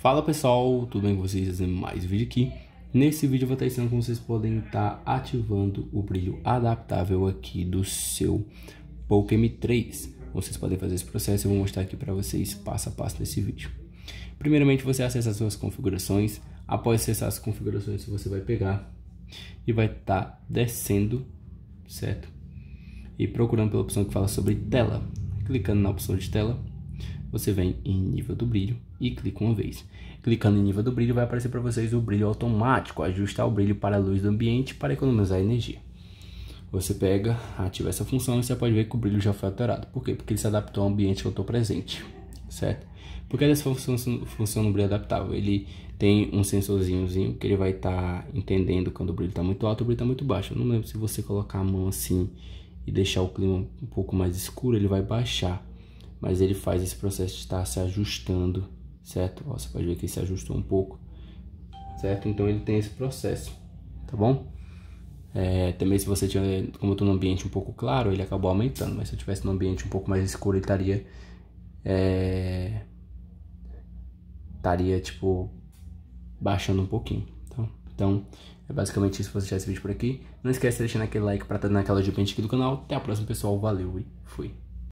Fala pessoal, tudo bem com vocês? Fazendo é mais vídeo aqui. Nesse vídeo eu vou estar ensinando como vocês podem estar ativando o brilho adaptável aqui do seu Pokémon 3 Vocês podem fazer esse processo, eu vou mostrar aqui para vocês passo a passo nesse vídeo. Primeiramente você acessa as suas configurações, após acessar as configurações você vai pegar e vai estar descendo, certo? E procurando pela opção que fala sobre tela, clicando na opção de tela você vem em nível do brilho e clica uma vez. Clicando em nível do brilho vai aparecer para vocês o brilho automático, ajustar o brilho para a luz do ambiente para economizar energia. Você pega, ativa essa função e você pode ver que o brilho já foi alterado. Por quê? Porque ele se adaptou ao ambiente que eu estou presente, certo? Porque essa função, função no brilho adaptável, ele tem um sensorzinhozinho que ele vai estar tá entendendo quando o brilho está muito alto e o brilho está muito baixo. Eu não lembro se você colocar a mão assim e deixar o clima um pouco mais escuro, ele vai baixar mas ele faz esse processo de estar se ajustando, certo? você pode ver que ele se ajustou um pouco, certo? Então ele tem esse processo, tá bom? É, também se você tiver, como eu estou num ambiente um pouco claro, ele acabou aumentando, mas se eu tivesse num ambiente um pouco mais escuro, ele estaria... É, estaria, tipo, baixando um pouquinho, tá? Então, é basicamente isso. Vou deixar esse vídeo por aqui. Não esquece de deixar aquele like pra estar naquela de pente aqui do canal. Até a próxima, pessoal. Valeu e fui.